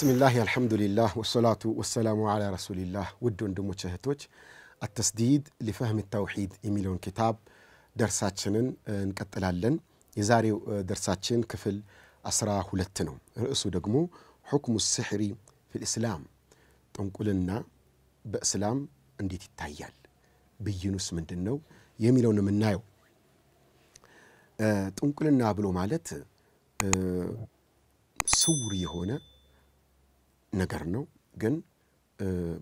بسم الله الحمد لله والصلاة والسلام على رسول الله ودون دمو تشهتوش التسديد لفهم التوحيد إميلون كتاب درساتشنن نكتلالن يزاري درساتشن كفل أسراه هلتنو رئيسو دقمو حكم السحري في الإسلام تنقل لنا بإسلام اندي تتايال بيينوس من دنو يميلون من نايو تنقل لنا بلو مالت سوري هنا ነገር ነው። ግን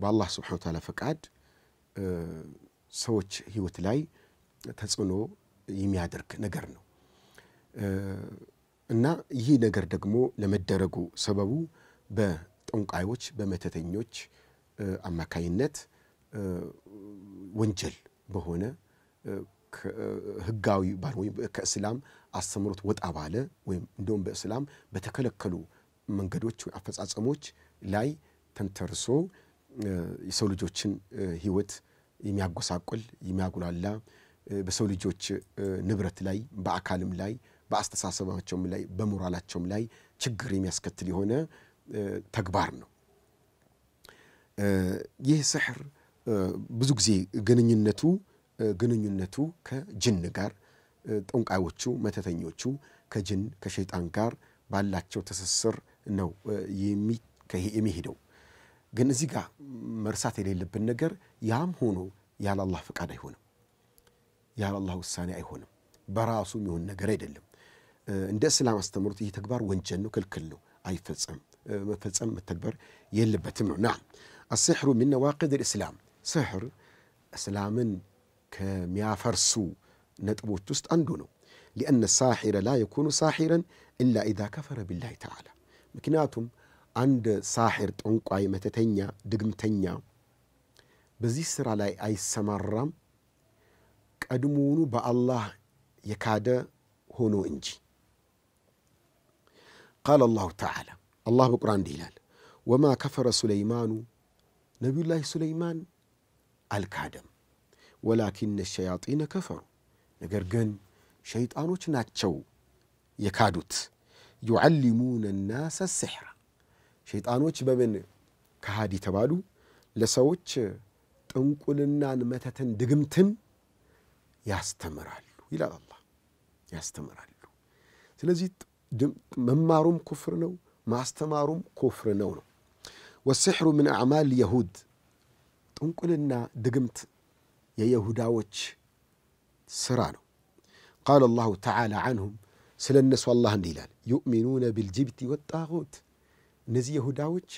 በአላህ ስብሐነሁ ወተዓላ ፈቃድ ሰዎች ህይወት ላይ ተጽዕኖ የሚያደርግ ነገር ነው እና ይህ ነገር ደግሞ ለመደረጉ ሰበቡ በጠንቋዮች በመተተኞች አማካይነት ወንጀል በሆነ ህጋዊ ባል ወይም ከእስላም አስተምሮት ወጣ ባለ ወይም እንደውም በእስላም በተከለከሉ መንገዶች አፈጻጸሞች ላይ ተንተርሶ የሰው ልጆችን ህይወት የሚያጎሳቁል የሚያጉላላ በሰው ልጆች ንብረት ላይ በአካልም ላይ በአስተሳሰባቸውም ላይ በሞራላቸውም ላይ ችግር የሚያስከትል የሆነ ተግባር ነው። ይህ ስሕር ብዙ ጊዜ ግንኙነቱ ግንኙነቱ ከጅን ጋር ጠንቋዮቹ፣ መተተኞቹ ከጅን ከሸይጣን ጋር ባላቸው ትስስር ነው كهي إمهيدو جن زيجا مرسات اللي بالنجر يام هونو يا الله فكاد يهونو يا الله وساني يهونو براسو ميهون نجر يدلم عند السلام استمرت هي تكبر وانجنو كل كلو أي ما فتصم فتصم التكبر يلي بتمنو نعم السحر من نواقض الإسلام سحر كميا فرسو نتبو تست أندونو لأن الساحر لا يكون ساحرا إلا إذا كفر بالله تعالى مكناتهم አንድ ሳሒር ጠንቋይ፣ መተተኛ፣ ድግምተኛ በዚህ ስራ ላይ አይሰማራም ቀድሞውኑ በአላህ የካደ ሆኖ እንጂ። ቃለ አላሁ ተዓላ አላህ በቁርአን እንዲህ ይላል፣ ወማ ከፈረ ሱለይማኑ ነቢዩላህ ሱለይማን አልካደም፣ ወላኪነ ሸያጢነ ከፈሩ፣ ነገር ግን ሸይጣኖች ናቸው የካዱት። ዩዓሊሙነ ናሰ ሲሕር ሸይጣኖች በምን ከሃዲ ተባሉ? ለሰዎች ጥንቁልናን፣ መተትን፣ ድግምትን ያስተምራሉ ይላል አላህ። ያስተምራሉ። ስለዚህ መማሩም ኩፍር ነው፣ ማስተማሩም ኩፍር ነው ነው ወሲሕሩ ምን አዕማል የሁድ ጥንቁልና፣ ድግምት የየሁዳዎች ስራ ነው። ቃለ አላሁ ተዓላ አንሁም ስለ እነሱ አላህ እንዲህ ይላል ዩእሚኑነ ብልጅብቲ ወጣሁት እነዚህ ይሁዳዎች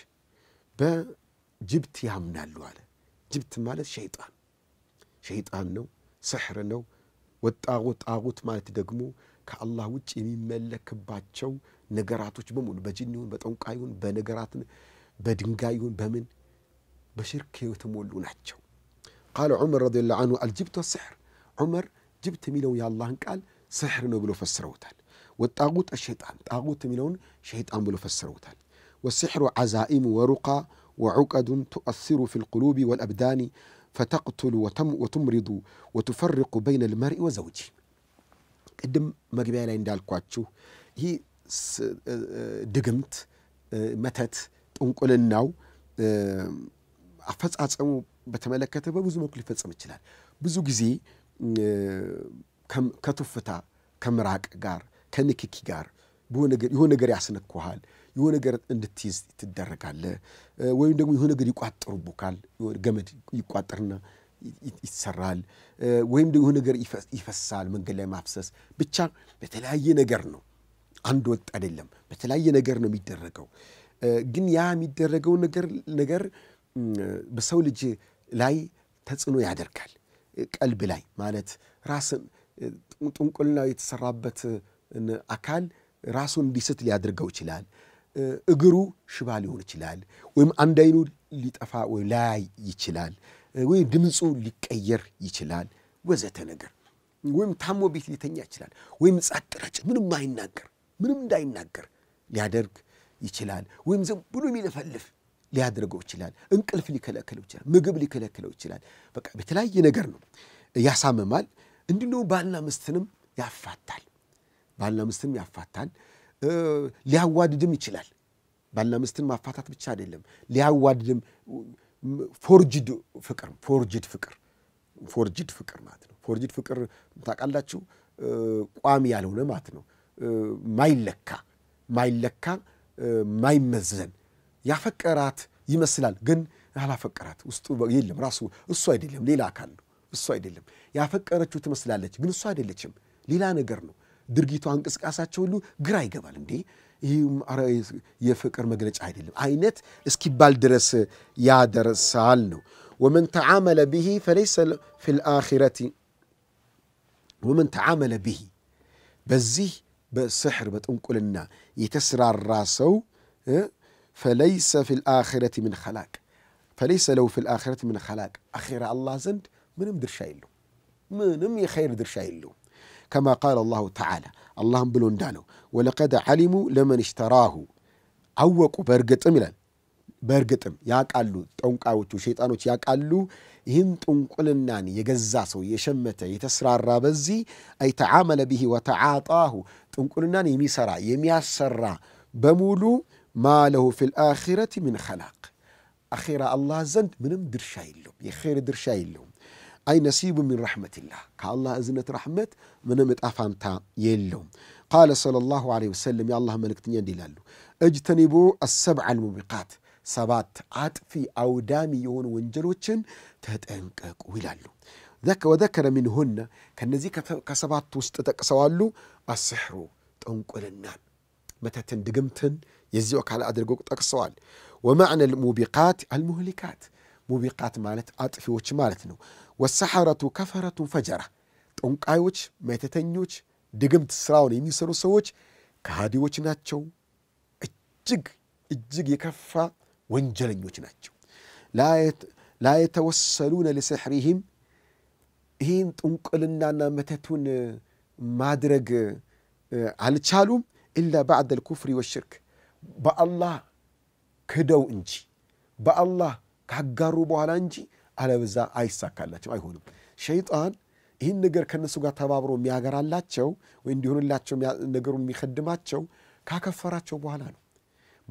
በጅብት ያምናሉ አለ። ጅብት ማለት ሸይጣን ሸይጣን ነው፣ ስሕር ነው። ወጣዖት ጣጉት ማለት ደግሞ ከአላህ ውጭ የሚመለክባቸው ነገራቶች በሙሉ በጅን ይሁን በጠንቋ ይሁን በነገራትን በድንጋይ ይሁን በምን በሽርክ የተሞሉ ናቸው። ቃለ ዑመር ረዲየላሁ አንሁ አልጅብት ወስሕር ዑመር ጅብት የሚለውን የአላህን ቃል ስሕር ነው ብሎ ፈስረውታል። ወጣጉት ሸይጣን ጣጉት የሚለውን ሸይጣን ብሎ ፈስረውታል። والسحر عزائم ورقى وعقد تؤثر في القلوب والأبدان فتقتل وتم وتمرض وتفرق بين المرء وزوجه ቅድም መግቢያ ላይ እንዳልኳችሁ ይህ ድግምት፣ መተት፣ ጥንቁልናው አፈጻጸሙ በተመለከተ በብዙ መልኩ ሊፈጸም ይችላል። ብዙ ጊዜ ከትውፍታ ከምራቅ ጋር ከንክኪ ጋር የሆነ ነገር ያስነኩሃል። የሆነ ነገር እንድትይዝ ትደረጋለ። ወይም ደግሞ የሆነ ነገር ይቋጠሩብካል። ገመድ ይቋጠርና ይሰራል። ወይም ደግሞ የሆነ ነገር ይፈሳል። መንገድ ላይ ማፍሰስ ብቻ በተለያየ ነገር ነው። አንድ ወጥ አይደለም። በተለያየ ነገር ነው የሚደረገው። ግን ያ የሚደረገው ነገር ነገር በሰው ልጅ ላይ ተጽዕኖ ያደርጋል። ቀልብ ላይ ማለት ራስን ጥንቁልና የተሰራበት አካል ራሱን እንዲስት ሊያደርገው ይችላል። እግሩ ሽባ ሊሆን ይችላል፣ ወይም አንድ አይኑ ሊጠፋ ወይ ላይ ይችላል፣ ወይም ድምፁ ሊቀየር ይችላል ወዘተ ነገር ወይም ታሞ ቤት ሊተኛ ይችላል፣ ወይም ጻጥ ረጭ ምንም አይናገር ምንም እንዳይናገር ሊያደርግ ይችላል፣ ወይም ዝም ብሎ የሚለፈልፍ ሊያደርገው ይችላል። እንቅልፍ ሊከለክለው ይችላል። ምግብ ሊከለክለው ይችላል። በቃ በተለያየ ነገር ነው ያሳምማል። እንዲሁ ባልና ምስትንም ያፋታል። ባልና ምስትንም ያፋታል። ሊያዋድድም ይችላል። ባልና ሚስትን ማፋታት ብቻ አይደለም፣ ሊያዋድድም ፎርጅድ ፍቅር ፎርጅድ ፍቅር ፎርጅድ ፍቅር ማለት ነው። ፎርጅድ ፍቅር ታውቃላችሁ፣ ቋሚ ያልሆነ ማለት ነው። ማይለካ ማይለካ ማይመዘን ያፈቀራት ይመስላል፣ ግን ያላፈቀራት ውስጡ የለም። ራሱ እሱ አይደለም፣ ሌላ አካል ነው። እሱ አይደለም። ያፈቀረችው ትመስላለች፣ ግን እሱ አይደለችም፣ ሌላ ነገር ነው። ድርጊቷ፣ እንቅስቃሴያቸው ሁሉ ግራ ይገባል። እንዴ ይህም የፍቅር መግለጫ አይደለም አይነት እስኪባል ድረስ ያደርሳል ነው። ወመን ተዓመለ ብሂ ፈለይሰ ፊ አኺረቲ ወመን ተዓመለ ብሂ በዚህ በስሕር በጥንቁልና የተስራራ ሰው ፈለይሰ ፊ አኺረቲ ምን ኸላቅ ፈለይሰ ለው ፊ አኺረቲ ምን ኸላቅ አኺራ አላህ ዘንድ ምንም ድርሻ የለው ምንም የኸይር ድርሻ የለው كما قال الله تعالى اللهم بلوندانو ولقد علموا لمن اشتراه አወቁ በእርግጥም ይላል በእርግጥም ያውቃሉ ጠንቋዮቹ ሸይጣኖች ያውቃሉ ይህን ጥንቁልናን የገዛ ሰው የሸመተ የተስራራ በዚህ አይተዓመለ ብሂ ወተዓጣሁ ጥንቁልናን የሚሰራ የሚያሰራ በሙሉ ማለሁ ፊ ልአኪረት ምን ኸላቅ አኼራ አላህ ዘንድ ምንም ድርሻ የለውም የኼር ድርሻ የለውም أي نصيب من رحمة الله كالله أزنة رحمة من أفانتا يلوم قال صلى الله عليه وسلم يا الله ملك تنين دلالو اجتنبوا السبع الموبقات سبات عاد في أودامي يون ونجلوشن تهتنك ويلالو ذك وذكر منهن كان نزيك كسبات وستتك سوالو السحر تنك ولنان متى تندقمتن يزيوك على أدرقوك تكسوال ومعنى الموبقات المهلكات موبقات مالت أطفي وش مالتنو ወሰሐረቱ ከፈረቱ ፈጀረ ጠንቋዮች፣ መተተኞች፣ ድግምት ስራውን የሚሰሩ ሰዎች ከሃዲዎች ናቸው። እጅግ እጅግ የከፋ ወንጀለኞች ናቸው። ላ የተወሰሉነ ሊስሕሪህም ይህን ጥንቁልናና መተቱን ማድረግ አልቻሉም። ኢላ ባዕድ ልኩፍሪ ወሽርክ በአላህ ክደው እንጂ በአላህ ካጋሩ በኋላ እንጂ አለበዛ አይሳካላቸው አይሆንም። ሸይጣን ይህን ነገር ከነሱ ጋር ተባብሮ የሚያገራላቸው ወይ እንዲሆንላቸው ነገሩን የሚከድማቸው ካከፈራቸው በኋላ ነው።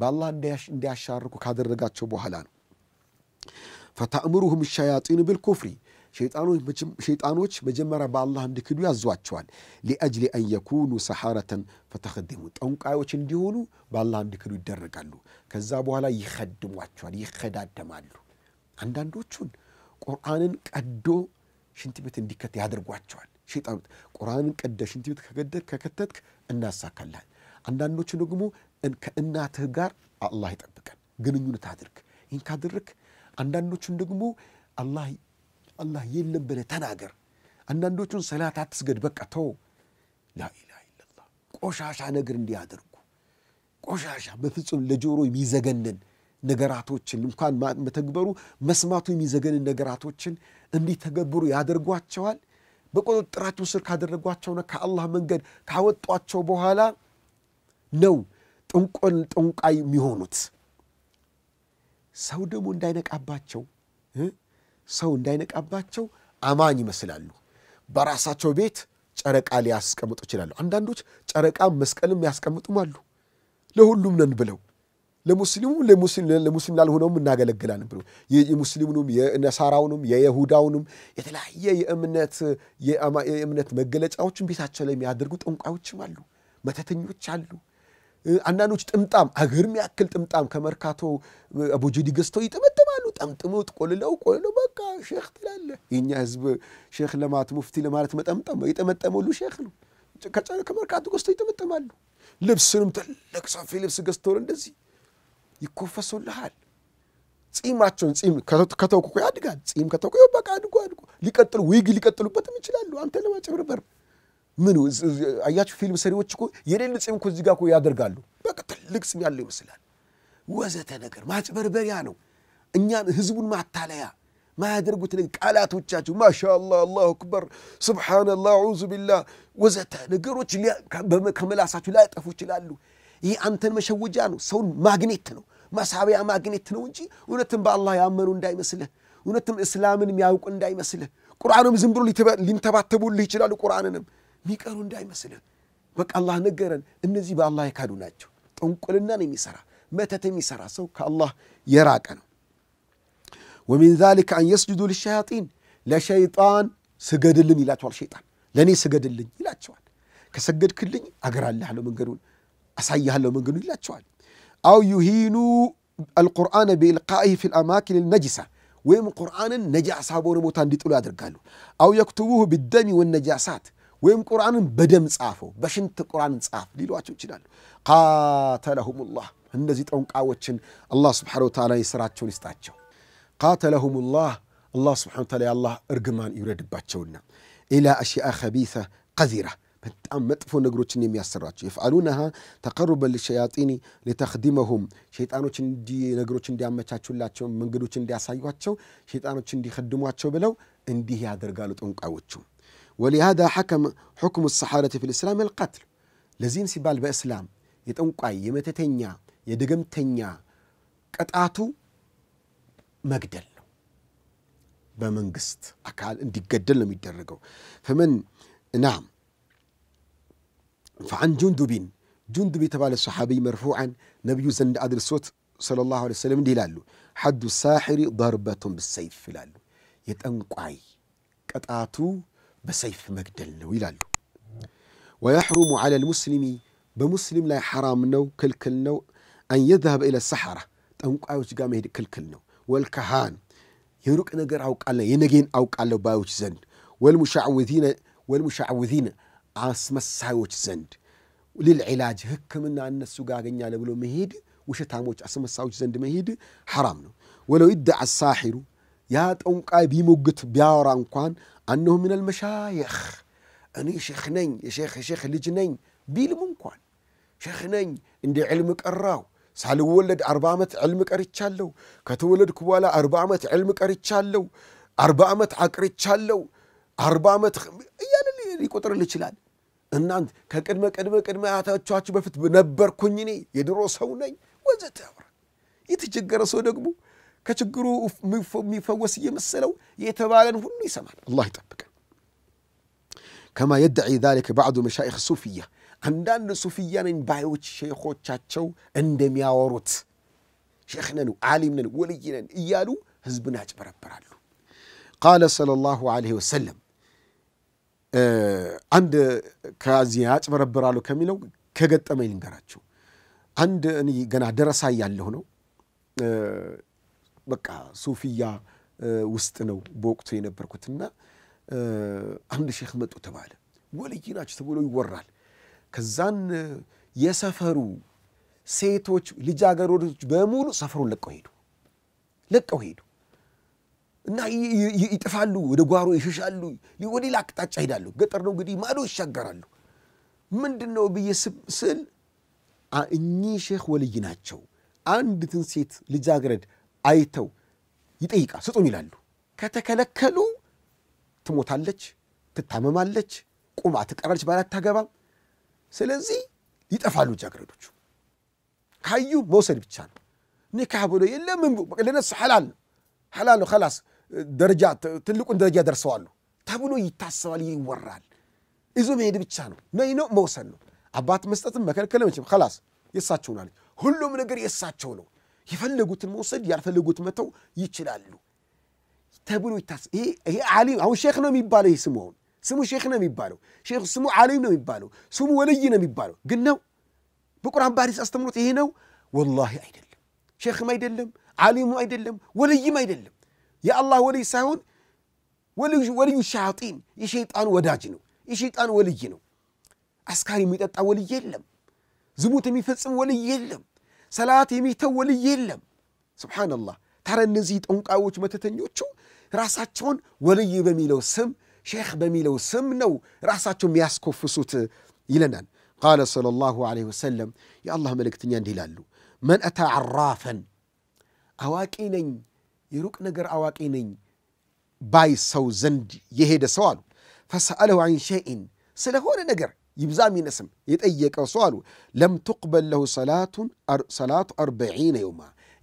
በአላህ እንዲያሻርኩ ካደረጋቸው በኋላ ነው። ፈተእምሩሁም ሸያጢን ብልኩፍሪ ሸይጣኖች መጀመሪያ በአላህ እንዲክዱ ያዟቸዋል። ሊአጅሊ አን የኩኑ ሰሐረተን ፈተኸድሙ ጠንቋዮች እንዲሆኑ በአላህ እንዲክዱ ይደረጋሉ። ከዛ በኋላ ይኸድሟቸዋል፣ ይከዳደማሉ አንዳንዶቹን ቁርአንን ቀዶ ሽንት ቤት እንዲከት ያደርጓቸዋል። ሸይጣኖች ቁርአንን ቀደ ሽንት ቤት ከገደድ ከከተትክ እናሳካልሃል። አንዳንዶቹ ደግሞ ከእናትህ ጋር አላህ ይጠብቀን ግንኙነት አድርግ። ይህን ካደረግክ አንዳንዶቹን ደግሞ አላህ የለም ብለህ ተናገር። አንዳንዶቹን ሰላት አትስገድ፣ በቃ ተው። ላኢላሃ ኢለላህ ቆሻሻ ነገር እንዲያደርጉ ቆሻሻ በፍጹም ለጆሮ የሚዘገንን ነገራቶችን እንኳን መተግበሩ መስማቱ የሚዘገንን ነገራቶችን እንዲተገብሩ ያደርጓቸዋል። በቁጥጥራቸው ስር ካደረጓቸውና ከአላህ መንገድ ካወጧቸው በኋላ ነው ጥንቆል ጠንቋይ የሚሆኑት። ሰው ደግሞ እንዳይነቃባቸው ሰው እንዳይነቃባቸው አማኝ ይመስላሉ። በራሳቸው ቤት ጨረቃ ሊያስቀምጡ ይችላሉ። አንዳንዶች ጨረቃ መስቀልም ያስቀምጡም አሉ። ለሁሉም ነን ብለው ለሙስሊሙ ለሙስሊም ላልሆነውም እናገለግላለን ብሎ የሙስሊሙንም የነሳራውንም የየሁዳውንም የተለያየ የእምነት የእምነት መገለጫዎችን ቤታቸው ላይ የሚያደርጉ ጠንቋዮችም አሉ፣ መተተኞች አሉ። አንዳንዶች ጥምጣም አገር ያክል ጥምጣም ከመርካቶ አቦጀዲ ገዝተው ይጠመጥማሉ። ጠምጥመው ቆልለው ቆልለው በቃ ሼክ ትላለህ። የኛ ህዝብ ሼክ ለማለት ሙፍቲ ለማለት መጠምጠም የጠመጠመ ሁሉ ሼክ ነው። ከመርካቶ ገዝተው ይጠመጠማሉ። ልብስንም ትልቅ ሰፊ ልብስ ገዝተው እንደዚህ ይኮፈሱልሃል። ጺማቸውን ጺም ከተውኩ ያድጋል። ጺም ከተውኩ በቃ አድጎ አድጎ ሊቀጥሉ ዊግ ሊቀጥሉበትም ይችላሉ። አንተ ለማጭበርበር ምን አያችሁ? ፊልም ሰሪዎች እኮ የሌለ ጺም እኮ እዚህ እኮ ያደርጋሉ። በቃ ትልቅ ጺም ያለው ይመስላል። ወዘተ ነገር ማጭበርበሪያ ነው። እኛን ህዝቡን ማታለያ ማያደርጉት ነገር ቃላቶቻቸው ማሻአላ፣ አላሁ አክበር፣ ስብሓንላ፣ አዑዙ ቢላህ ወዘተ ነገሮች ከመላሳችሁ ላያጠፉ ይችላሉ። ይህ አንተን መሸወጃ ነው። ሰውን ማግኔት ነው። መሳቢያ ማግኘት ነው እንጂ እውነትም በአላህ ያመኑ እንዳይመስልህ፣ እውነትም እስላምን የሚያውቁ እንዳይመስልህ። ቁርአንም ዝም ብሎ ሊንተባተቡልህ ይችላሉ። ቁርአንንም የሚቀሩ እንዳይመስልህ። በቃ አላህ ነገረን። እነዚህ በአላህ የካዱ ናቸው። ጥንቁልናን የሚሰራ መተት የሚሰራ ሰው ከአላህ የራቀ ነው። ወሚን ዛሊከ አን የስጁዱ ልሸያጢን ለሸይጣን ስገድልን ይላቸዋል። ሸይጣን ለእኔ ስገድልኝ ይላቸዋል። ከሰገድክልኝ አገራልሃለሁ መንገዱን አሳይሃለሁ መንገዱን ይላቸዋል። أو يهينوا القرآن بإلقائه في الأماكن النجسة ويم قرآن نجاسة بون موتان ديتولا قالوا أو يكتبوه بالدم والنجاسات ويم قرآن بدم صافو بشنت قرآن صاف ليلو أتو قاتلهم الله هندزي تونك أوتشن الله سبحانه وتعالى يسرات شون استاتشو قاتلهم الله الله سبحانه وتعالى الله إرجمان يرد باتشونا إلى أشياء خبيثة قذرة በጣም መጥፎ ነገሮችን የሚያሰራቸው የፍአሉነሃ ተቀሩበን ልሸያጢኒ ሊተክዲመሁም ሸይጣኖች እንዲ ነገሮች እንዲያመቻቹላቸው መንገዶች እንዲያሳዩቸው ሸይጣኖች እንዲከድሟቸው ብለው እንዲህ ያደርጋሉ ጠንቋዮቹ ወሊሃ ሐከም ሑክሙ ሰሓረት ፊ ልእስላም አልቀትል ለዚህም ሲባል በእስላም የጠንቋይ የመተተኛ የድግምተኛ ቅጣቱ መግደል ነው በመንግስት አካል እንዲገደል ነው የሚደረገው ፈመን ናም ፈአን ጁንዱቢን ጁንዱብ የተባለ ሰሓቢይ መርፉዓን ነቢዩ ዘንድ አድርሶት صلى الله عليه وسلم እንዲህ ይላሉ ሐዱ ሳሕሪ ضርበቱን ብሰይፍ ይላሉ የጠንቋይ ቅጣቱ በሰይፍ መግደል ነው ይላሉ ወየሕሩሙ ዓላ ልሙስሊሚ በሙስሊም ላይ ሐራም ነው ክልክል ነው አን የዝሀብ ኢለ ሰሐራ ጠንቋዮች ጋር መሄድ ክልክል ነው ወልካሃን የሩቅ ነገር አውቃለ የነጌን አውቃለሁ ባዮች ዘንድ ወልሙሻዕውዚነ አስመሳዮች ዘንድ ሊልዒላጅ ህክምና እነሱ ጋር አገኛለ ብሎ መሄድ ውሸታሞች አስመሳዮች ዘንድ መሄድ ሐራም ነው ወለው ይደዓ ሳሒሩ ያ ጠንቋይ ቢሞግት ቢያወራ እንኳን አነሁ ምን አልመሻየኽ እኔ ሼክ ነኝ የሼክ ልጅ ነኝ ቢልም እንኳን ሼክ ነኝ እንደ ዕልም ቀራው ሳልወለድ አርባ ዓመት ዕልም ቀርቻለሁ ከተወለድኩ በኋላ አርባ ዓመት ዕልም ቀርቻለሁ አርባ ዓመት አቅርቻለሁ አርባ ዓመት ሊቆጥርልህ ይችላል። እናንተ ከቅድመ ቅድመ ቅድመ አያቶቻችሁ በፊት ነበርኩኝ እኔ የድሮ ሰው ነኝ ወዘተ ያወራል። የተቸገረ ሰው ደግሞ ከችግሩ የሚፈወስ እየመሰለው የተባለን ሁሉ ይሰማል። አላህ ይጠብቀን። ከማ የድዒ ዛሊከ ባዕዱ መሻይኽ ሱፍያ አንዳንድ ሱፍያ ነኝ ባዮች ሼኾቻቸው እንደሚያወሩት ሼኽ ነን፣ ዓሊም ነን፣ ወልይ ነን እያሉ ህዝብን ያጭበረብራሉ። ቃለ ሰለላሁ ዐለይሂ ወሰለም አንድ ከዚህ ያጭበረብራሉ ከሚለው ከገጠመኝ ልንገራችሁ። አንድ እኔ ገና ደረሳ ያለሁ ነው በቃ ሱፊያ ውስጥ ነው በወቅቱ የነበርኩትና አንድ ሼክ መጡ ተባለ። ወልይ ናቸው ተብሎ ይወራል። ከዛን የሰፈሩ ሴቶች ልጃገረዶች በሙሉ ሰፈሩን ለቀው ሄዱ፣ ለቀው ሄዱ። እና ይጥፋሉ፣ ወደ ጓሮ ይሸሻሉ፣ ወደ ሌላ አቅጣጫ ይሄዳሉ። ገጠር ነው እንግዲህ ማዶ ይሻገራሉ። ምንድን ነው ብዬ ስል እኚህ ሼህ ወልይ ናቸው። አንዲትን ሴት ልጃገረድ አይተው ይጠይቃ ስጡን ይላሉ። ከተከለከሉ ትሞታለች፣ ትታመማለች፣ ቁማ ትቀራለች፣ ባል አታገባም። ስለዚህ ይጠፋሉ ልጃገረዶቹ። ካዩ መውሰድ ብቻ ነው። ኒካህ ብሎ የለም ለነሱ ሐላል ነው። ሐላሉ ኸላስ ደረጃ ትልቁን ደረጃ ደርሰዋሉ ተብሎ ይታሰባል፣ ይወራል። ይዞ መሄድ ብቻ ነው ነይ ነው መውሰድ ነው። አባት መስጠትም መከልከል መችም ኸላስ የሳቸው ናለች። ሁሉም ነገር የሳቸው ነው። የፈለጉትን መውሰድ ያልፈለጉት መተው ይችላሉ ተብሎ ይታሰብ። ይሄ ዓሊም አሁን ሼክ ነው የሚባለው። ይህ ስሙ አሁን ስሙ ሼክ ነው የሚባለው። ሼክ ስሙ ዓሊም ነው የሚባለው። ስሙ ወልይ ነው የሚባለው። ግን ነው በቁርአን በሐዲስ አስተምሮት ይሄ ነው? ወላሂ አይደለም። ሼክም አይደለም عليم أيدلم ولي ما يدلم يا الله ولي ساون ولي ولي الشياطين يشيطان وداجنو يشيطان ولينو أسكاري ميتة ولي يلم زبوت ميفتسم ولي يلم صلاة ميتة ولي يلم سبحان الله ترى النزيد أنك أوج متتنيوتشو راساتشون ولي بميلو سم شيخ بميلو سم نو راساتشون ياسكو يلنان قال صلى الله عليه وسلم يا الله ملك تنيان دلالو من أتى عرافا አዋቂ ነኝ፣ የሩቅ ነገር አዋቂ ነኝ ባይ ሰው ዘንድ የሄደ ሰው አሉ ፈሰአለሁ አን ሸይን ስለሆነ ነገር ይብዛም ይነስም የጠየቀው ሰው አሉ ለም ትቅበል ለሁ ሰላቱ አርበዒነ የውማ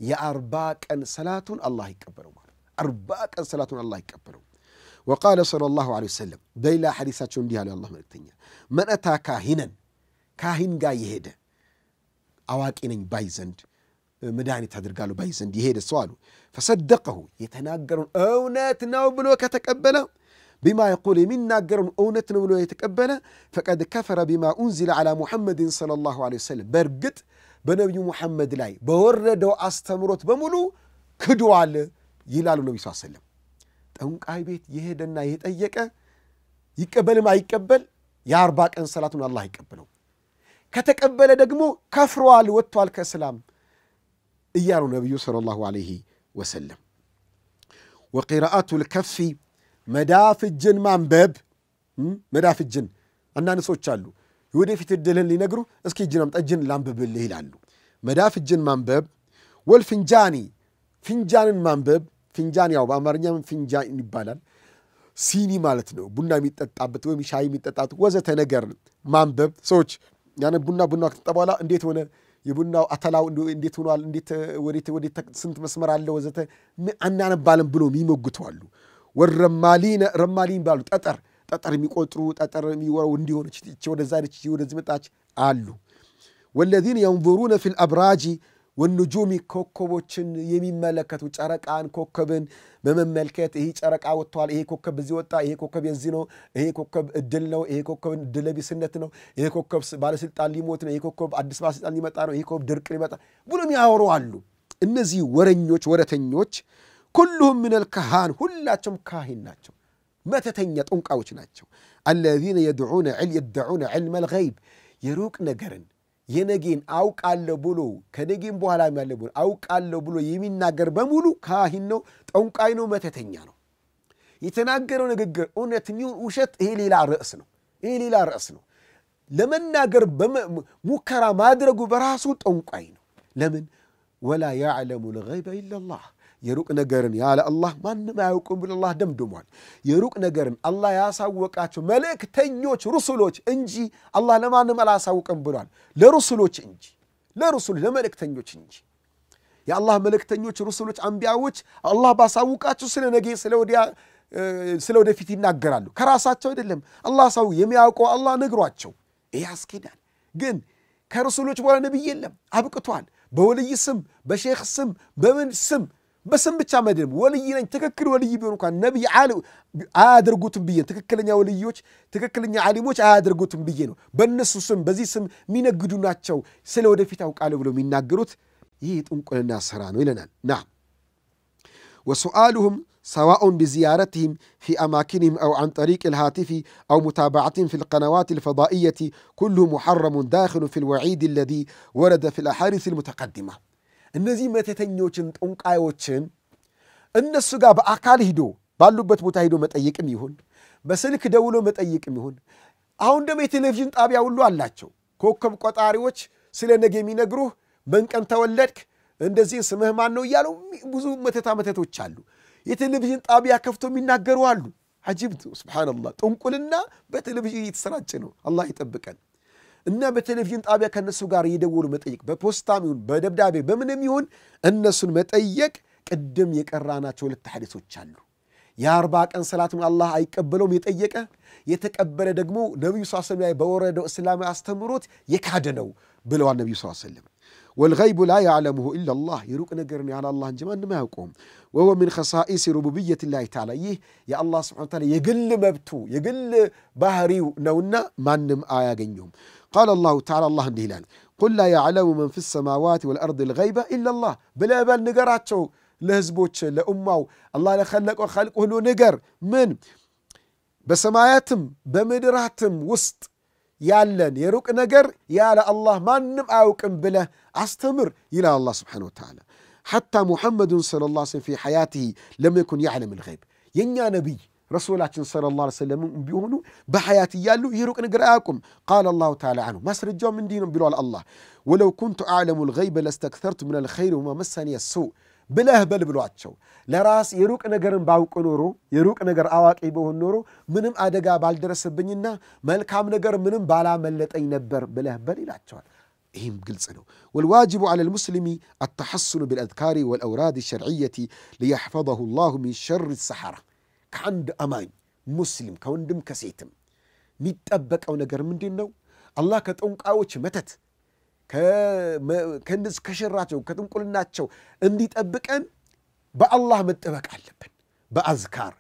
የአርባ ቀን ሰላቱን አላህ ይቀበለው ማለት አርባ ቀን ሰላቱን አላህ ይቀበለው ወቃለ ሰለላሁ ዐለይሂ ወሰለም በሌላ ሐዲሳቸው እንዲህ አሉ የአላህ መልእክተኛ መን አታ ካሂነን ካሂን ጋር የሄደ አዋቂ ነኝ ባይ ዘንድ መድኃኒት አድርጋሉ ባይ ዘንድ የሄደ ሰው አሉ ፈሰደቀሁ የተናገረውን እውነት ነው ብሎ ከተቀበለ ቢማ የቁል የሚናገረውን እውነት ነው ብሎ የተቀበለ ፈቀድ ከፈረ ቢማ ኡንዚለ ዓላ ሙሐመድን ሰለላሁ ዐለይሂ ወሰለም በእርግጥ በነቢዩ ሙሐመድ ላይ በወረደው አስተምሮት በሙሉ ክድዋል ይላሉ ነቢ ስ ሰለም ጠንቋይ ቤት የሄደና የጠየቀ ይቀበልም አይቀበል የአርባ ቀን ሰላቱን አላህ አይቀበለው ከተቀበለ ደግሞ ከፍረዋል ወጥቷል ከእስላም እያሉ ነቢዩ ሰለላሁ ዐለይሂ ወሰለም። ወቂራአቱ ልከፊ መዳፍ እጅን ማንበብ መዳፍ እጅን አንዳንድ አሉ የወደፊት እድልን ሊነግሩ እስኪ እጅን አምጣ እጅን ላንብብልህ ይላሉ። መዳፍ እጅን ማንበብ ወልፍንጃኒ ፍንጃንን ማንበብ ፍንጃን ያው በአማርኛ ፍንጃን ይባላል ሲኒ ማለት ነው። ቡና የሚጠጣበት ወይም ሻይ የሚጠጣበት ወዘተ ነገር ማንበብ ሰዎች ያነ ቡና ቡና ከተጠ በኋላ እንዴት ሆነ የቡናው አተላው እንዴት ሆኗል፣ እንዴት ወዴት ወዴት፣ ስንት መስመር አለ ወዘተ አናነባለን ብሎ ይሞግተዋሉ። ወረማሊነ ረማሊን ባሉ ጠጠር ጠጠር የሚቆጥሩ ጠጠር የሚወረው እንዲሆነች ወደዛ ነች ወደዚህ መጣች አሉ። ወለዚነ የንظሩነ ፊ ልአብራጂ ወንጁሚ ኮከቦችን የሚመለከቱ ጨረቃን ኮከብን በመመልከት ይሄ ጨረቃ ወጥተዋል፣ ይሄ ኮከብ እዚህ ወጣ፣ ይሄ ኮከብ የዚህ ነው፣ ይሄ ኮከብ እድል ነው፣ ይሄ ኮከብ እድለቢስነት ነው፣ ይሄ ኮከብ ባለስልጣን ሊሞት ነው፣ ይሄ ኮከብ አዲስ ባለስልጣን ሊመጣ ነው፣ ይሄ ኮከብ ድርቅ ሊመጣ ብሎ የሚያወሩ አሉ። እነዚህ ወረኞች ወረተኞች ኩሉሁም ሚነል ካሃን ሁላቸውም ካህን ናቸው፣ መተተኛ ጡንቃዎች ናቸው። አለዚነ የድዑነ የድዑነ ዕልመል ገይብ የሩቅ ነገርን የነጌን አውቃለሁ ብሎ ከነጌን በኋላ ያለ ብሎ አውቃለሁ ብሎ የሚናገር በሙሉ ካህን ነው፣ ጠንቋይ ነው፣ መተተኛ ነው። የተናገረው ንግግር እውነት የሚሆን ውሸት፣ ይሄ ሌላ ርዕስ ነው። ይሄ ሌላ ርዕስ ነው። ለመናገር ሙከራ ማድረጉ በራሱ ጠንቋይ ነው። ለምን ወላ ያዕለሙ ልገይበ ኢለላህ የሩቅ ነገርን ያለ አላህ ማንም አያውቅም ብሎ አላህ ደምድሟል። የሩቅ ነገርን አላህ ያሳወቃቸው መልእክተኞች ሩሱሎች እንጂ አላህ ለማንም አላሳውቅም ብሏል። ለሩሱሎች እንጂ ለሩሱሎች ለመልእክተኞች እንጂ የአላህ መልእክተኞች ሩሱሎች፣ አንቢያዎች አላህ ባሳውቃቸው ስለ ነገ ስለ ስለ ወደፊት ይናገራሉ። ከራሳቸው አይደለም አላህ ሰው የሚያውቀው አላህ ነግሯቸው። ይህ ያስኬዳል። ግን ከሩሱሎች በኋላ ነቢይ የለም፣ አብቅቷል። በወልይ ስም፣ በሼክ ስም፣ በምን ስም በስም ብቻ መድብ ወልይ ነኝ ትክክል ወልይ ቢሆን እንኳን ነቢይ አያደርጉትም ብዬ ትክክለኛ ወልዮች ትክክለኛ አሊሞች አያደርጉትም ብዬ ነው። በእነሱ ስም በዚህ ስም የሚነግዱ ናቸው ስለ ወደፊት አውቃለሁ ብለው የሚናገሩት ይህ ጥንቁልና ስራ ነው ይለናል። ና ወሱአሉሁም ሰዋኡን ቢዝያረትህም ፊ አማኪንህም አው አን ጠሪቅ ልሃቲፊ አው ሙታባዕትህም ፊ ልቀነዋት ልፈዳእየቲ ኩሉ ሙሐረሙን ዳኪሉ ፊ ልወዒድ ለዚ ወረደ ፊ ልአሓዲስ ልሙተቀድማ እነዚህ መተተኞችን፣ ጠንቋዮችን እነሱ ጋር በአካል ሂዶ ባሉበት ቦታ ሂዶ መጠየቅም ይሁን በስልክ ደውሎ መጠየቅም ይሁን አሁን ደግሞ የቴሌቪዥን ጣቢያ ሁሉ አላቸው። ኮከብ ቆጣሪዎች ስለ ነገ የሚነግሩህ መንቀን ተወለድክ እንደዚህ ስምህ ማን ነው እያሉ ብዙ መተታ መተቶች አሉ። የቴሌቪዥን ጣቢያ ከፍቶ የሚናገሩ አሉ። አጅብ ስብሓንላህ። ጥንቁልና በቴሌቪዥን እየተሰራጭ ነው። አላህ ይጠብቀን። እና በቴሌቪዥን ጣቢያ ከእነሱ ጋር እየደወሉ መጠየቅ፣ በፖስታም ይሁን በደብዳቤ በምንም ይሁን እነሱን መጠየቅ። ቅድም የቀራናቸው ሁለት ሐዲሶች አሉ። የአርባ ቀን ሰላትን አላህ አይቀበለውም የጠየቀ የተቀበለ ደግሞ ነቢዩ ስ ላይ በወረደው እስላማዊ አስተምህሮት የካደ ነው ብለዋል ነቢዩ ስ ሰለም والغيب لا يعلمه إلا الله يروق نقرني على الله جمان ما يقوم وهو من خصائص ربوبية الله تعالى يه يا الله سبحانه وتعالى يقل مبتو يقل بهري نونا ما نم آيا قنيوم قال الله تعالى الله اندهلان قل لا يعلم من في السماوات والأرض الغيبة إلا الله بلا بل نقراتشو لهزبوتش لأمه الله لخلق وخلقه ሁሉ ንገር من بسماياتم بمدراتم وسط يالن يروك نجر يا الله ما نم أوكم بلا أستمر إلى الله سبحانه وتعالى حتى محمد صلى الله عليه وسلم في حياته لم يكن يعلم الغيب يا نبي رسول الله صلى الله عليه وسلم بيهونو بحياتي يالو يروك نجر أوكم قال الله تعالى عنه ما سرجوا من دينهم بلا الله ولو كنت أعلم الغيب لاستكثرت من الخير وما مسني السوء ብለህ በል ብሏቸው። ለራስ የሩቅ ነገርን ባውቅ ኖሮ የሩቅ ነገር አዋቂ በሆን ኖሮ ምንም አደጋ ባልደረሰብኝና መልካም ነገር ምንም ባላመለጠኝ ነበር ብለህ በል ይላቸዋል። ይህም ግልጽ ነው። ወልዋጅቡ ዓለ ልሙስሊሚ አተሐሱኑ ቢልአዝካሪ ወልአውራድ ሸርዕየቲ ሊየሕፈظሁ ላሁ ሚን ሸር ሰሐራ። ከአንድ አማኝ ሙስሊም ከወንድም ከሴትም የሚጠበቀው ነገር ምንድን ነው? አላህ ከጠንቋዮች መተት ከንድስ ከሸራቸው ከጥንቁልናቸው እንዲጠብቀን በአላህ መጠበቅ አለብን። በአዝካር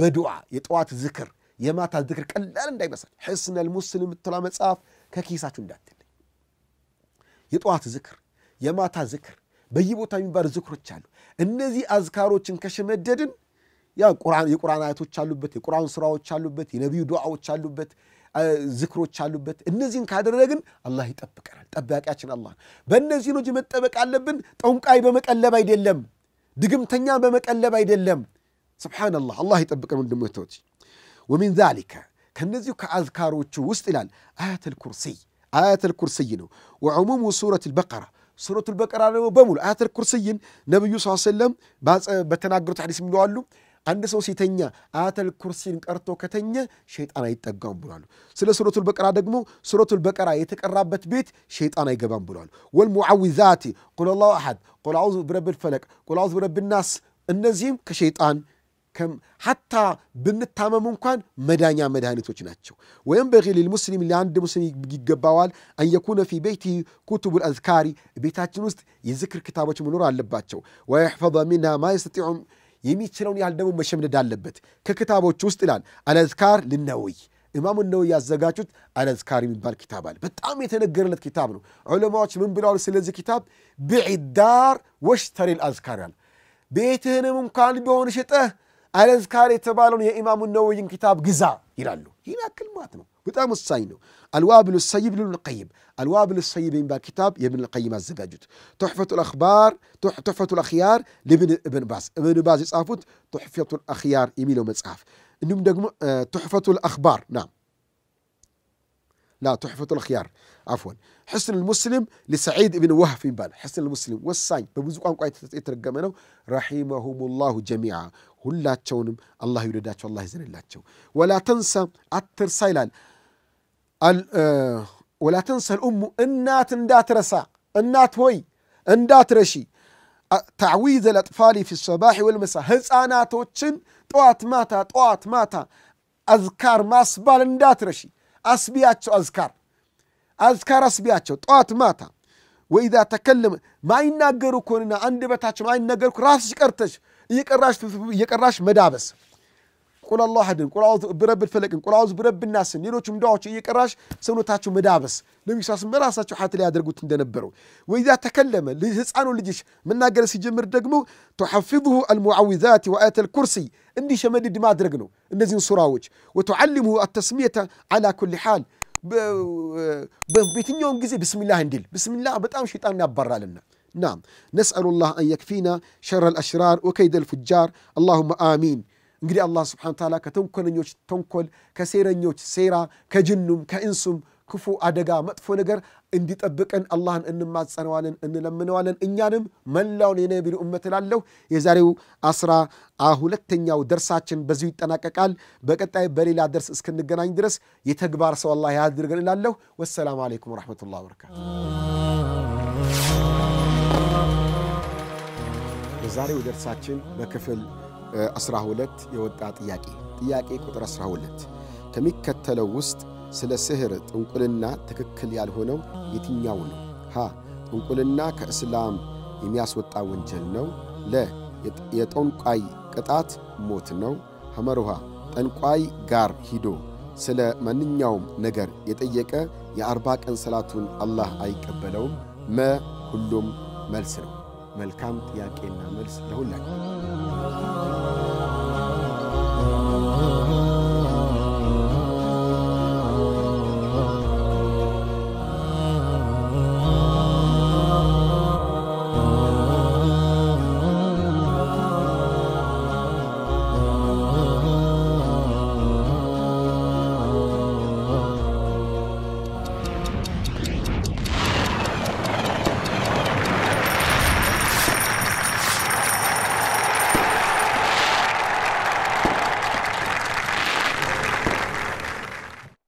በዱዓ የጠዋት ዝክር፣ የማታ ዝክር ቀላል እንዳይመስል ሕስነል ሙስሊም የምትላ መጽሐፍ ከኪሳችሁ እንዳትል። የጠዋት ዝክር፣ የማታ ዝክር፣ በየቦታ የሚባሉ ዝክሮች አሉ። እነዚህ አዝካሮችን ከሸመደድን ያው የቁርአን አያቶች አሉበት፣ የቁርአን ስራዎች አሉበት፣ የነቢዩ ዱዓዎች አሉበት ዝክሮች አሉበት። እነዚህን ካደረግን አላህ ይጠብቀናል። ጠባቂያችን አላህ። በእነዚህ ነው መጠበቅ አለብን። ጠንቋይ በመቀለብ አይደለም፣ ድግምተኛ በመቀለብ አይደለም። ስብሓንላህ አላህ ይጠብቀን ወንድሞቶች። ወሚን ዛሊከ ከነዚሁ ከአዝካሮቹ ውስጥ ይላል አያተል ኩርሲይ አያተል ኩርሲይ ነው። ወዕሙሙ ሱረት አልበቀራ ሱረቱ አልበቀራ ደግሞ በሙሉ አያተል ኩርሲይን ነቢዩ ስ ሰለም በተናገሩት ሐዲስ የሚለዋሉ አንድ ሰው ሲተኛ አያተል ኩርሲን ቀርቶ ከተኛ ሸይጣን አይጠጋም ብሏሉ። ስለ ሱረቱል በቀራ ደግሞ ሱረቱል በቀራ የተቀራበት ቤት ሸይጣን አይገባም ብሏሉ። ወልሙዓዊዛቲ ቁል አላሁ አሐድ፣ ቁል አዑዙ ብረብል ፈለቅ፣ ቁል አዑዙ ብረብል ናስ እነዚህም ከሸይጣን ሐታ ብንታመም እንኳን መዳኛ መድኃኒቶች ናቸው። ወየንበጊ ሊልሙስሊም ለአንድ ሙስሊም ይገባዋል አንየኩነ ፊ ቤቲ ኩቱብ አዝካሪ ቤታችን ውስጥ የዝክር ክታቦች መኖር አለባቸው። ወየሕፈظ ሚንሃ ማ የስተጢዑ የሚችለውን ያህል ደግሞ መሸምደድ አለበት። ከክታቦች ውስጥ ይላል አለዝካር ልነውይ ኢማሙ ነወይ ያዘጋጁት አለዝካር የሚባል ኪታብ አለ። በጣም የተነገረለት ኪታብ ነው። ዑለማዎች ምን ብለዋል? ስለዚህ ኪታብ ብዒዳር ወሽተሪል አዝካር ያል ቤትህንም እንኳን ቢሆን ሽጠህ አለዝካር የተባለውን የኢማሙ ነወይን ኪታብ ግዛ يرالو هنا كل ماتنا بتام الصينو الوابل السيب لون القيب الوابل السيب من كتاب يبن القيم الزجاجوت تحفة الأخبار تح تحفة الأخيار لابن ابن باز ابن باز يصافوت تحفة الأخيار يميلو مصاف إنهم دقم تحفة الأخبار نعم لا تحفة الأخيار عفوا حسن المسلم لسعيد بن وهب بن بان حسن المسلم والساين بمزوقان قاعد يترقى رحمهم الله جميعا ሁላቸውንም አላህ ይውደዳቸው፣ አላህ ይዘንላቸው። ወላ ተንሳ አትርሳ ይላል። ወላ ተንሳ ልኡሙ እናት እንዳትረሳ፣ እናት ሆይ እንዳትረሺ። ተዕዊዝ ልአጥፋሊ ፊ ሰባሕ ወልመሳ ህፃናቶችን ጠዋት ማታ ጠዋት ማታ አዝካር ማስባል እንዳትረሺ። አስቢያቸው፣ አዝካር አዝካር አስቢያቸው ጠዋት ማታ። ወኢዛ ተከለመ ማይናገሩ ከሆንና አንድ በታቸው ማይናገር ራስሽ ቀርተሽ እየቀራሽ መዳበስ ቁል አላሁ አሐድን ቁል አዑዙ ብረብል ፈለቅን ቁል አዑዙ ብረብል ናስን፣ ሌሎችም ዱዓዎች እየቀራሽ ሰውነታቸው መዳበስ ነቢዩ ስላስም ራሳቸው ሐት ላይ ያደርጉት እንደነበረው ወይዛ ተከለመ ህፃኑ ልጅሽ መናገር ሲጀምር ደግሞ ቱሐፊዙሁ አልሙዓዊዛት ወአያተል ኩርሲ እንዲህ ሸመድድ ማድረግ ነው እነዚህን ሱራዎች። ወቱዓሊሙሁ አተስሚየተ ዓላ ኩል ሓል በየትኛውም ጊዜ ብስሚላህ እንዲል ብስሚላህ በጣም ሸይጣን ያባራልና نعم نسأل الله أن يكفينا شر الأشرار وكيد الفجار اللهم آمين እንግዲህ አላህ ስብሓን ታላ ከተንኮለኞች ተንኮል ከሴረኞች ሴራ ከጅኑም ከእንሱም ክፉ አደጋ መጥፎ ነገር እንዲጠብቀን አላህን እንማጸነዋለን እንለምነዋለን እኛንም መላውን የነቢሉ እመት ላለሁ የዛሬው አስራ ሁለተኛው ደርሳችን በዚሁ ይጠናቀቃል በቀጣይ በሌላ ደርስ እስክንገናኝ ድረስ የተግባር ሰው አላህ ያድርገን እላለሁ ወሰላሙ አለይኩም ወረሕመቱላህ ወበረካቱ የዛሬው ደርሳችን በክፍል 12 የወጣ ጥያቄ ጥያቄ ቁጥር 12 ከሚከተለው ውስጥ ስለ ስህር ጥንቁልና ትክክል ያልሆነው የትኛው ነው? ሀ ጥንቁልና ከእስላም የሚያስወጣ ወንጀል ነው። ለ የጠንቋይ ቅጣት ሞት ነው። ሐመርሃ ጠንቋይ ጋር ሂዶ ስለ ማንኛውም ነገር የጠየቀ የአርባ ቀን ሰላቱን አላህ አይቀበለውም። መ ሁሉም መልስ ነው። መልካም ጥያቄና መልስ ለሁላችሁ።